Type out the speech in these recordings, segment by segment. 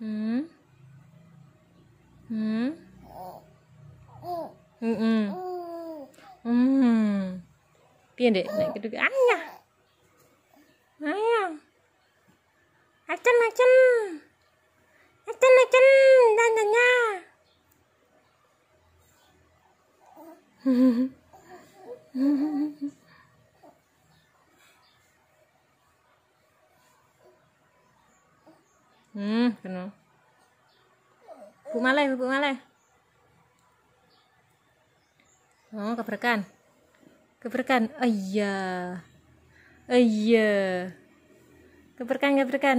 ừ ừ ừ ừ ừ biên đệ này cái đứa ăn nha ấy à à chân à chân à chân à chân ra nha hmm Hmm, kenal. Bu Malai, Bu Malai. Oh, keberkan. Keberkan. Oh iya. Oh iya. Keberkan, keberkan.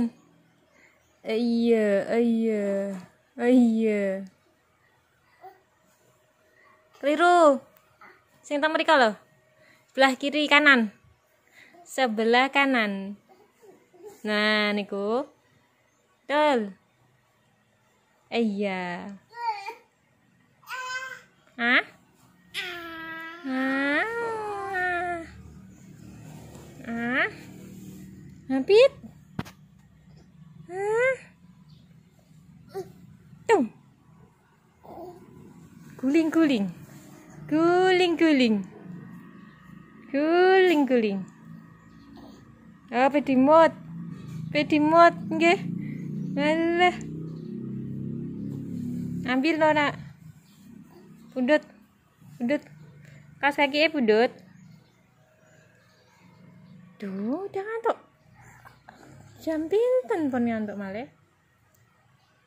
Oh iya, oh iya. iya. Keliru. Sing tang mereka loh. Sebelah kiri kanan. Sebelah kanan. Nah, niku betul iya ah ah ah habis ah tung, guling guling guling guling guling guling apa dimot pedimot nggih Alah. Ambil lo nak. Pundut. Pundut. Kas kaki ya pundut. Duh, udah ngantuk. Jam pinten pun ngantuk malah. Eh?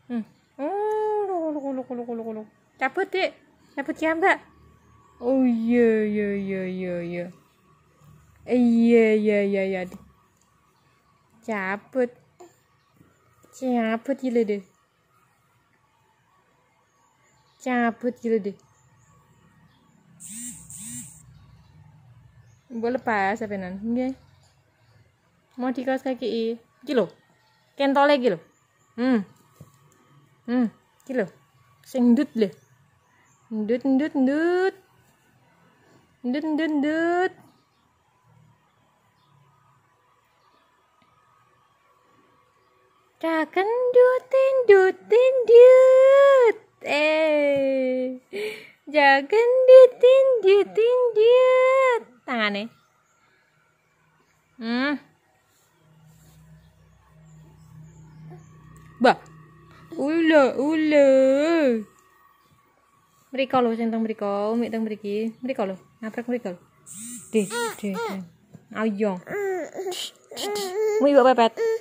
Hmm. Oh, lu lu lu lu lu lu. Cabut, Dik. Cabut ya, Mbak. Oh iya iya iya iya iya. Eh, iya iya iya iya. Cabut. Cabut gila deh. Cabut gila deh. Boleh lepas apa nan? Nggih. Mau dikaos kaki i. kilo, lho. Kentole iki Hmm. Hmm, iki Sing ndut lho. Ndut ndut ndut. Ndut ndut ndut. Raken dutin dutin dut. Eh. Jagen dutin dutin dut. Tangane. Hmm. ba ulo ula. mereka lo sing mereka mriko, mik teng mriki. Mriko lho, ngaprek mriko lho. deh dih. Ayo. Mu pepet.